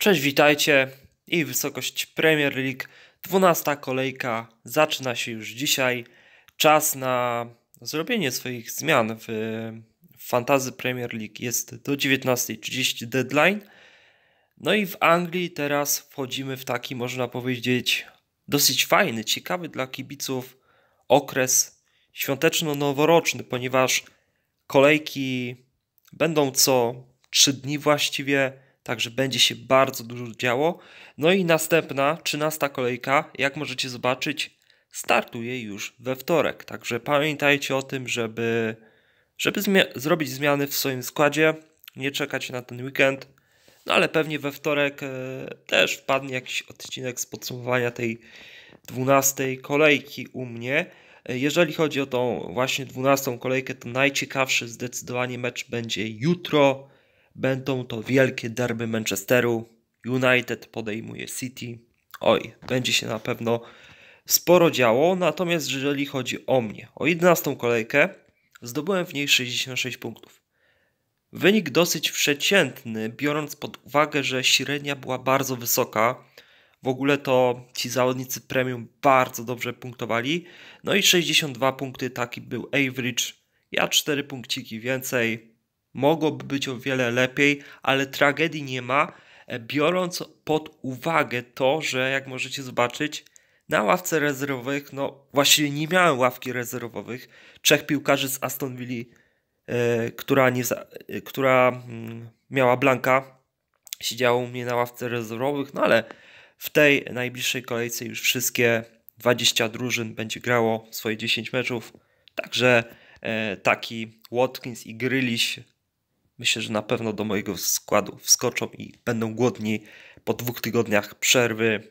Cześć, witajcie i wysokość Premier League. 12 kolejka zaczyna się już dzisiaj. Czas na zrobienie swoich zmian w Fantazy Premier League jest do 19.30 deadline. No i w Anglii teraz wchodzimy w taki, można powiedzieć, dosyć fajny, ciekawy dla kibiców okres świąteczno-noworoczny, ponieważ kolejki będą co 3 dni właściwie także będzie się bardzo dużo działo. No i następna, trzynasta kolejka, jak możecie zobaczyć, startuje już we wtorek. Także pamiętajcie o tym, żeby, żeby zmi zrobić zmiany w swoim składzie, nie czekać na ten weekend. No ale pewnie we wtorek e, też wpadnie jakiś odcinek z podsumowania tej 12 kolejki u mnie. E, jeżeli chodzi o tą właśnie 12 kolejkę, to najciekawszy zdecydowanie mecz będzie jutro Będą to wielkie derby Manchesteru. United podejmuje City. Oj, będzie się na pewno sporo działo. Natomiast jeżeli chodzi o mnie, o 11 kolejkę, zdobyłem w niej 66 punktów. Wynik dosyć przeciętny, biorąc pod uwagę, że średnia była bardzo wysoka. W ogóle to ci zawodnicy premium bardzo dobrze punktowali. No i 62 punkty taki był average. Ja 4 punkciki więcej. Mogłoby być o wiele lepiej, ale tragedii nie ma, e, biorąc pod uwagę to, że jak możecie zobaczyć, na ławce rezerwowych, no właśnie nie miałem ławki rezerwowych, trzech piłkarzy z Aston Villa, yy, która, nie za, yy, która yy, miała Blanka, siedziało u mnie na ławce rezerwowych, no ale w tej najbliższej kolejce już wszystkie 20 drużyn będzie grało swoje 10 meczów, także taki Watkins i Gryliś Myślę, że na pewno do mojego składu wskoczą i będą głodni po dwóch tygodniach przerwy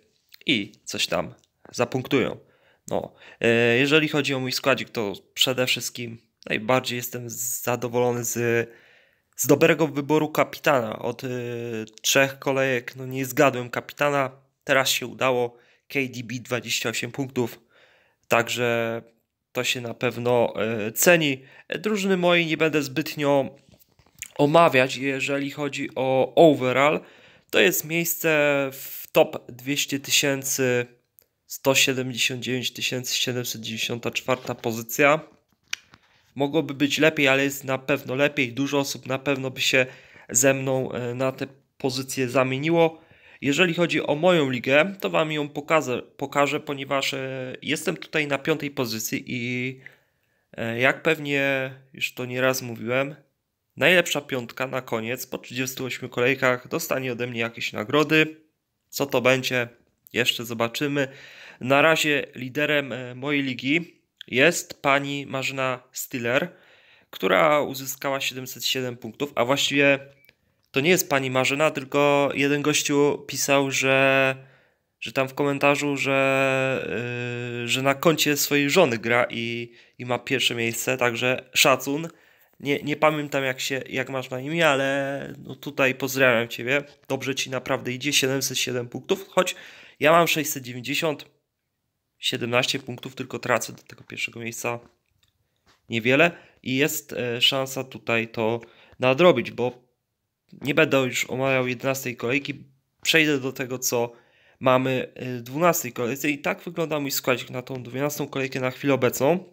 i coś tam zapunktują. No, e, jeżeli chodzi o mój składzik, to przede wszystkim najbardziej jestem zadowolony z, z dobrego wyboru kapitana. Od y, trzech kolejek no, nie zgadłem kapitana, teraz się udało. KDB 28 punktów, także to się na pewno y, ceni. Drużyny mojej nie będę zbytnio omawiać, jeżeli chodzi o overall. To jest miejsce w top 200 tysięcy 179 794 pozycja. Mogłoby być lepiej, ale jest na pewno lepiej. Dużo osób na pewno by się ze mną e, na tę pozycję zamieniło. Jeżeli chodzi o moją ligę, to Wam ją pokażę, pokażę ponieważ e, jestem tutaj na piątej pozycji i e, jak pewnie już to nieraz mówiłem, Najlepsza piątka na koniec po 38 kolejkach dostanie ode mnie jakieś nagrody. Co to będzie? Jeszcze zobaczymy. Na razie liderem e, mojej ligi jest pani Marzyna Stiller, która uzyskała 707 punktów, a właściwie to nie jest pani Marzyna, tylko jeden gościu pisał, że, że tam w komentarzu, że, yy, że na koncie swojej żony gra i, i ma pierwsze miejsce, także szacun. Nie, nie pamiętam jak się, jak masz na imię, ale no tutaj pozdrawiam Ciebie. Dobrze Ci naprawdę idzie, 707 punktów, choć ja mam 690, 17 punktów, tylko tracę do tego pierwszego miejsca niewiele i jest e, szansa tutaj to nadrobić, bo nie będę już omawiał 11 kolejki, przejdę do tego, co mamy 12 e, kolejce i tak wygląda mój składzik na tą 12 kolejkę na chwilę obecną.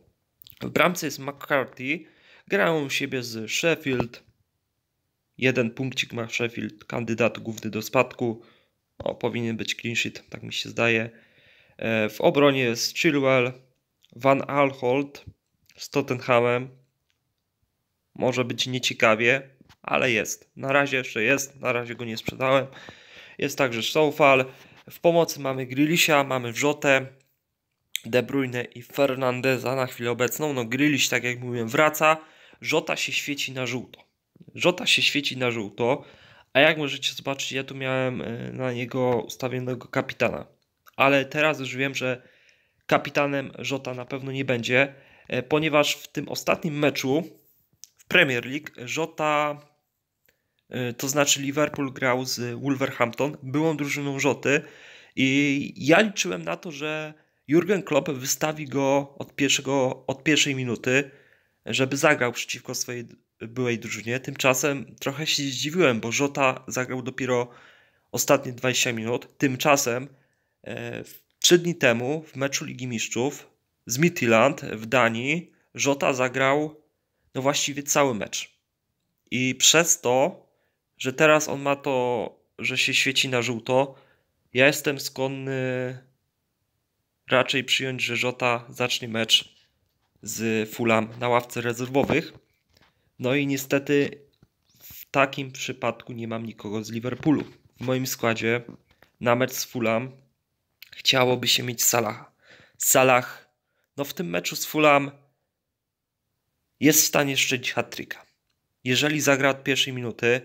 W bramce jest McCarthy, Grają u siebie z Sheffield. Jeden punkcik ma Sheffield, kandydat główny do spadku. powinien być clean sheet, tak mi się zdaje. E, w obronie jest Chilwell, Van Alholt z Tottenhamem. Może być nieciekawie, ale jest. Na razie jeszcze jest, na razie go nie sprzedałem. Jest także Soufal. W pomocy mamy Grilisia, mamy Wrzotę, De Bruyne i Fernandeza na chwilę obecną. No Griliś, tak jak mówiłem, wraca. Żota się świeci na żółto. Żota się świeci na żółto, a jak możecie zobaczyć, ja tu miałem e, na niego ustawionego kapitana. Ale teraz już wiem, że kapitanem Żota na pewno nie będzie, e, ponieważ w tym ostatnim meczu w Premier League Żota, e, to znaczy Liverpool grał z Wolverhampton, byłą drużyną Żoty i ja liczyłem na to, że Jurgen Klopp wystawi go od, pierwszego, od pierwszej minuty żeby zagrał przeciwko swojej byłej drużynie. Tymczasem trochę się zdziwiłem, bo Żota zagrał dopiero ostatnie 20 minut. Tymczasem e, trzy 3 dni temu w meczu Ligi Mistrzów z Midtjylland w Danii Żota zagrał no właściwie cały mecz. I przez to, że teraz on ma to, że się świeci na żółto, ja jestem skłonny raczej przyjąć, że Żota zacznie mecz z Fulham na ławce rezerwowych. No i niestety w takim przypadku nie mam nikogo z Liverpoolu. W moim składzie na mecz z Fulham chciałoby się mieć Salah. Salah, no w tym meczu z Fulham jest w stanie szczycić hat-tricka. Jeżeli zagra od pierwszej minuty,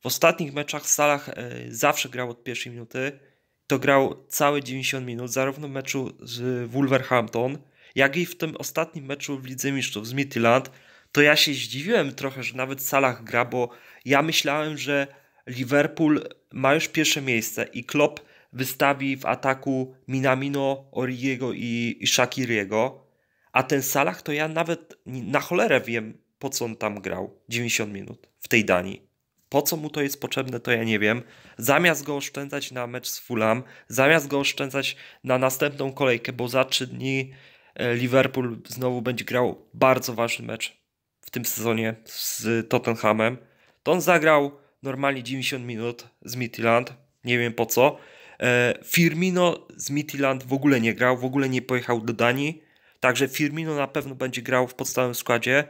w ostatnich meczach Salah e, zawsze grał od pierwszej minuty, to grał całe 90 minut, zarówno w meczu z Wolverhampton, jak i w tym ostatnim meczu w Lidze Mistrzów z Midtjylland, to ja się zdziwiłem trochę, że nawet Salah gra, bo ja myślałem, że Liverpool ma już pierwsze miejsce i Klopp wystawi w ataku Minamino, Origiego i, i Shakiriego, a ten Salah to ja nawet na cholerę wiem, po co on tam grał 90 minut w tej Danii. Po co mu to jest potrzebne, to ja nie wiem. Zamiast go oszczędzać na mecz z Fulham, zamiast go oszczędzać na następną kolejkę, bo za trzy dni E, Liverpool znowu będzie grał bardzo ważny mecz w tym sezonie z Tottenhamem. To on zagrał normalnie 90 minut z Mityland. nie wiem po co. E, Firmino z Mityland w ogóle nie grał, w ogóle nie pojechał do Danii, także Firmino na pewno będzie grał w podstawowym składzie.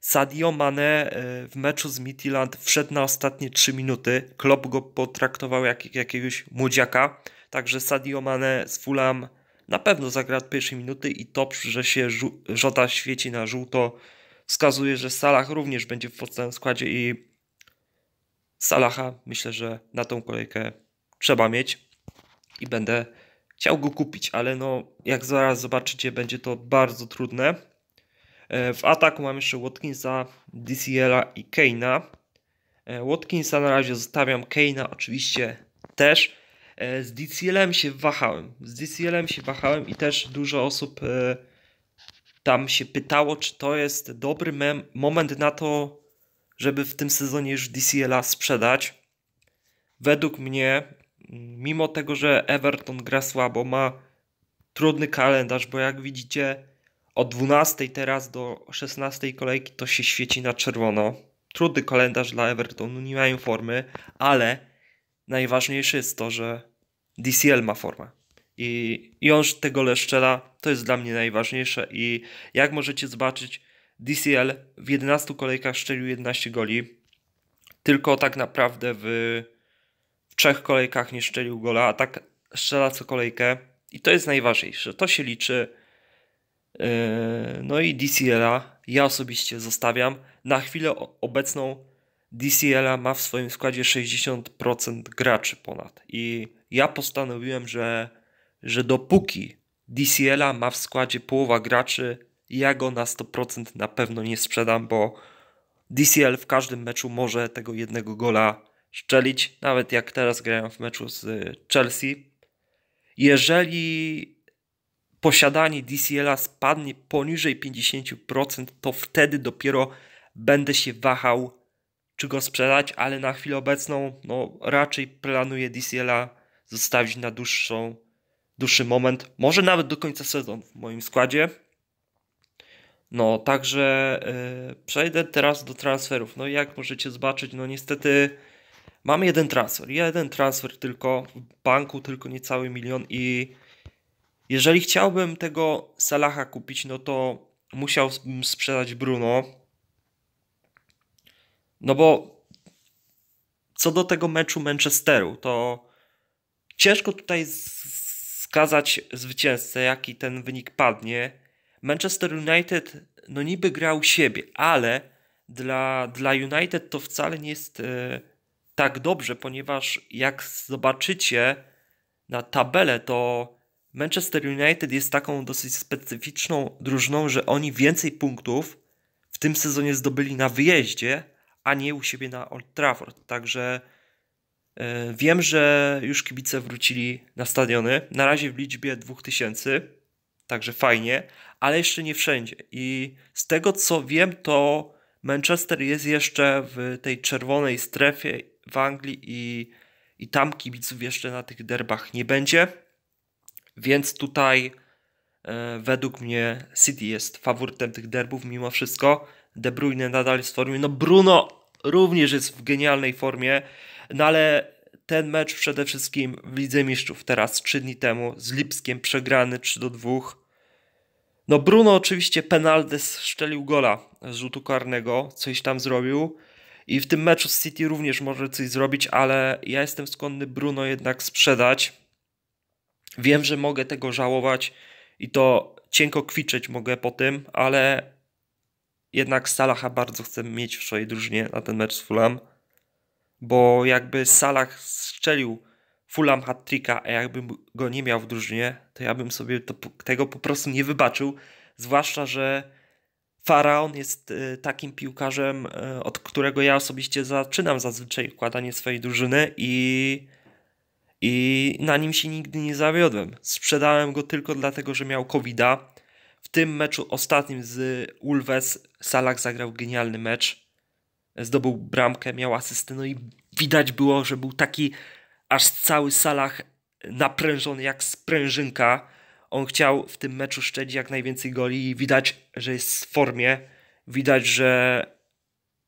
Sadio Mane e, w meczu z Mityland wszedł na ostatnie 3 minuty. Klopp go potraktował jak jakiegoś młodziaka. Także Sadio Mane z Fulham na pewno zagra od pierwszej minuty i to, że się Żota świeci na żółto wskazuje, że Salah również będzie w podstawowym składzie i Salaha myślę, że na tą kolejkę trzeba mieć i będę chciał go kupić, ale no jak zaraz zobaczycie będzie to bardzo trudne. E, w ataku mam jeszcze Watkinsa, DCL-a i Keina. E, Watkinsa na razie zostawiam, Keina oczywiście też. E, z DCL-em się wahałem. Z DCL-em się wahałem i też dużo osób e, tam się pytało, czy to jest dobry moment na to, żeby w tym sezonie już DCL-a sprzedać. Według mnie, mimo tego, że Everton gra słabo, ma trudny kalendarz, bo jak widzicie, od 12 teraz do 16 kolejki to się świeci na czerwono. Trudny kalendarz dla Evertonu, nie mają formy, ale najważniejsze jest to, że DCL ma formę. I, i on tego leszczela, to jest dla mnie najważniejsze. I jak możecie zobaczyć, DCL w 11 kolejkach szczelił 11 goli. Tylko tak naprawdę w, w trzech kolejkach nie szczelił gola, a tak strzela co kolejkę. I to jest najważniejsze. To się liczy. E, no i DCL-a ja osobiście zostawiam. Na chwilę obecną DCL-a ma w swoim składzie 60% graczy ponad. I ja postanowiłem, że, że dopóki DCL-a ma w składzie połowa graczy, ja go na 100% na pewno nie sprzedam, bo DCL w każdym meczu może tego jednego gola szczelić, nawet jak teraz grają w meczu z y, Chelsea. Jeżeli posiadanie DCL-a spadnie poniżej 50%, to wtedy dopiero będę się wahał, czy go sprzedać, ale na chwilę obecną no, raczej planuję DCL-a zostawić na dłuższą, dłuższy moment, może nawet do końca sezonu w moim składzie. No, także yy, przejdę teraz do transferów. No, jak możecie zobaczyć, no niestety mam jeden transfer. Jeden transfer tylko w banku, tylko niecały milion. I jeżeli chciałbym tego Salaha kupić, no to musiałbym sprzedać Bruno. No bo co do tego meczu Manchesteru, to Ciężko tutaj skazać zwycięzcę, jaki ten wynik padnie. Manchester United no niby grał siebie, ale dla, dla United to wcale nie jest e, tak dobrze, ponieważ jak zobaczycie na tabelę, to Manchester United jest taką dosyć specyficzną drużyną, że oni więcej punktów w tym sezonie zdobyli na wyjeździe, a nie u siebie na Old Trafford. Także E, wiem, że już kibice wrócili na stadiony, na razie w liczbie 2000, także fajnie, ale jeszcze nie wszędzie. I z tego co wiem, to Manchester jest jeszcze w tej czerwonej strefie w Anglii i, i tam kibiców jeszcze na tych derbach nie będzie. Więc tutaj e, według mnie City jest faworytem tych derbów mimo wszystko. De Bruyne nadal jest w formie. No Bruno również jest w genialnej formie. No ale ten mecz przede wszystkim w Lidze Mistrzów teraz 3 dni temu z Lipskiem przegrany 3 do 2. No Bruno oczywiście Penaldes szczelił gola z rzutu karnego, coś tam zrobił i w tym meczu z City również może coś zrobić, ale ja jestem skłonny Bruno jednak sprzedać. Wiem, że mogę tego żałować i to cienko kwiczyć mogę po tym, ale jednak Salaha bardzo chcę mieć w swojej drużynie na ten mecz z Fulham bo jakby Salah strzelił Fulham hat-tricka, a jakbym go nie miał w drużynie, to ja bym sobie to, tego po prostu nie wybaczył, zwłaszcza, że Faraon jest y, takim piłkarzem, y, od którego ja osobiście zaczynam zazwyczaj układanie swojej drużyny i, i na nim się nigdy nie zawiodłem. Sprzedałem go tylko dlatego, że miał covid W tym meczu ostatnim z Ulves Salah zagrał genialny mecz zdobył bramkę, miał asystę, no i widać było, że był taki aż cały Salah naprężony jak sprężynka. On chciał w tym meczu szczędzić jak najwięcej goli i widać, że jest w formie, widać, że,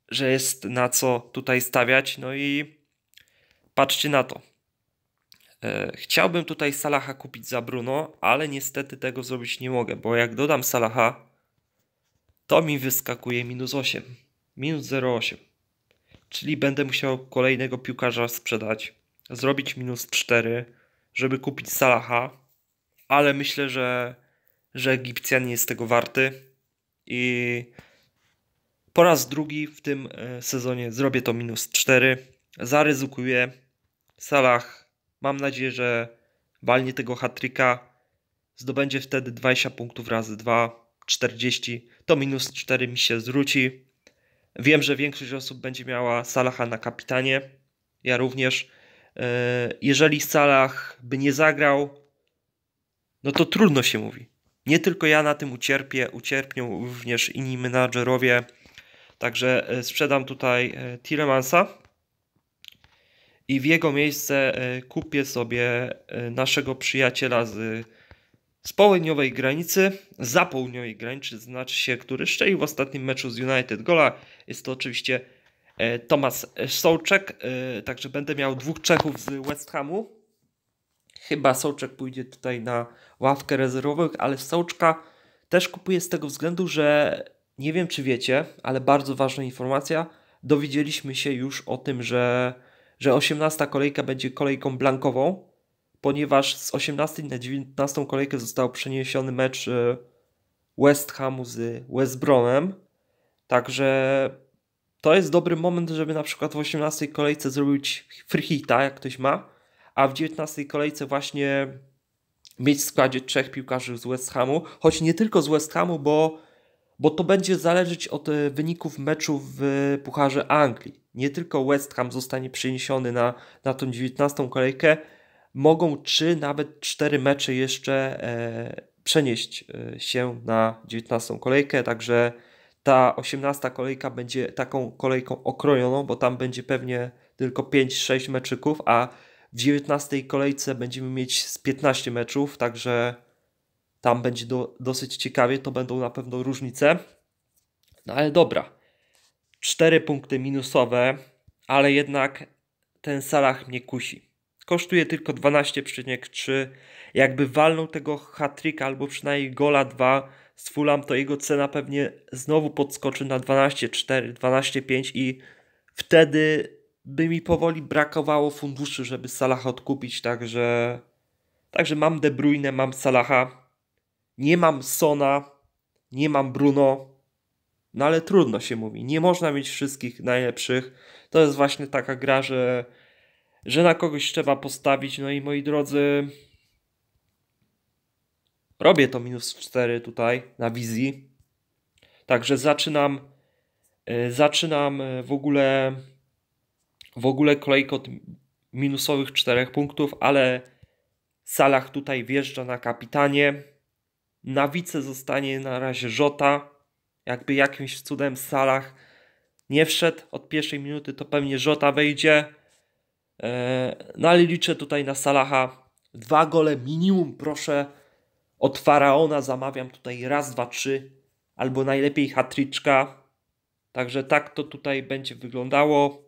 że jest na co tutaj stawiać, no i patrzcie na to. E, chciałbym tutaj Salaha kupić za Bruno, ale niestety tego zrobić nie mogę, bo jak dodam Salaha, to mi wyskakuje minus 8. Minus 0,8. Czyli będę musiał kolejnego piłkarza sprzedać, zrobić minus 4, żeby kupić Salaha, ale myślę, że, że Egipcjan jest tego warty i po raz drugi w tym e, sezonie zrobię to minus 4. Zaryzykuję. Salah, mam nadzieję, że walnie tego hatryka. Zdobędzie wtedy 20 punktów razy 2, 40. To minus 4 mi się zwróci. Wiem, że większość osób będzie miała Salaha na kapitanie. Ja również. E, jeżeli Salah by nie zagrał, no to trudno się mówi. Nie tylko ja na tym ucierpię, ucierpią również inni menadżerowie. Także e, sprzedam tutaj e, Tilemansa i w jego miejsce kupię sobie naszego przyjaciela z z południowej granicy, za południowej granicy znaczy się, który szczelił w ostatnim meczu z United gola. Jest to oczywiście e, Tomasz Sołczek, e, także będę miał dwóch Czechów z West Hamu. Chyba Sołczek pójdzie tutaj na ławkę rezerwowych, ale Sołczka też kupuję z tego względu, że nie wiem czy wiecie, ale bardzo ważna informacja, dowiedzieliśmy się już o tym, że, że 18 kolejka będzie kolejką blankową ponieważ z 18 na 19 kolejkę został przeniesiony mecz e, West Hamu z West Bromem. Także to jest dobry moment, żeby na przykład w 18 kolejce zrobić freehita, jak ktoś ma, a w 19 kolejce właśnie mieć w składzie trzech piłkarzy z West Hamu, choć nie tylko z West Hamu, bo, bo to będzie zależeć od e, wyników meczów w Pucharze Anglii. Nie tylko West Ham zostanie przeniesiony na, na tą 19 kolejkę, mogą trzy, nawet cztery mecze jeszcze e, przenieść e, się na 19 kolejkę, także ta 18 kolejka będzie taką kolejką okrojoną, bo tam będzie pewnie tylko 5-6 meczyków, a w 19 kolejce będziemy mieć z 15 meczów, także tam będzie do, dosyć ciekawie, to będą na pewno różnice. No ale dobra, 4 punkty minusowe, ale jednak ten Salah mnie kusi. Kosztuje tylko 12,3. Jakby walnął tego hatrika albo przynajmniej gola 2 z Fulham, to jego cena pewnie znowu podskoczy na 12,4, 12,5 i wtedy by mi powoli brakowało funduszy, żeby Salaha odkupić, także także mam De Bruyne, mam Salaha, nie mam Sona, nie mam Bruno, no ale trudno się mówi, nie można mieć wszystkich najlepszych, to jest właśnie taka gra, że że na kogoś trzeba postawić. No i moi drodzy, robię to minus 4 tutaj na wizji. Także zaczynam, e, zaczynam e, w ogóle, w ogóle kolejkę od minusowych 4 punktów, ale Salah tutaj wjeżdża na kapitanie. Na wice zostanie na razie Żota. Jakby jakimś cudem Salah nie wszedł od pierwszej minuty, to pewnie Żota wejdzie. E, no ale liczę tutaj na Salaha. Dwa gole minimum, proszę. Od Faraona zamawiam tutaj raz, dwa, trzy. Albo najlepiej hatryczka. Także tak to tutaj będzie wyglądało.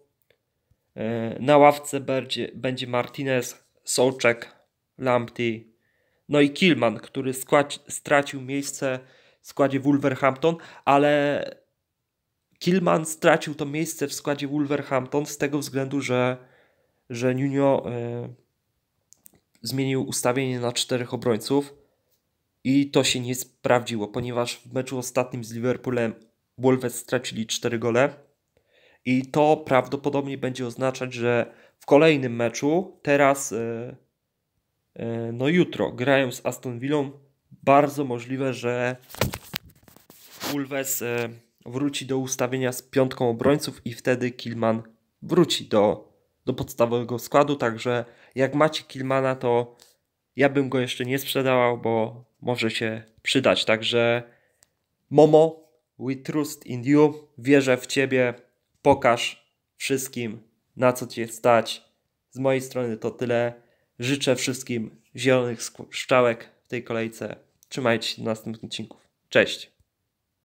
E, na ławce będzie, będzie Martinez, Solczek, Lamptey, no i Kilman, który skład, stracił miejsce w składzie Wolverhampton, ale Kilman stracił to miejsce w składzie Wolverhampton z tego względu, że że Nuno e, zmienił ustawienie na czterech obrońców i to się nie sprawdziło, ponieważ w meczu ostatnim z Liverpoolem Wolves stracili 4 gole i to prawdopodobnie będzie oznaczać, że w kolejnym meczu teraz e, e, no jutro grają z Aston Villą bardzo możliwe, że Wolves wróci do ustawienia z piątką obrońców i wtedy Kilman wróci do do podstawowego składu, także jak macie Kilmana, to ja bym go jeszcze nie sprzedawał, bo może się przydać. Także Momo, we trust in you, wierzę w Ciebie, pokaż wszystkim, na co Cię stać. Z mojej strony to tyle. Życzę wszystkim zielonych szczałek w tej kolejce. Trzymajcie się do następnych odcinków. Cześć!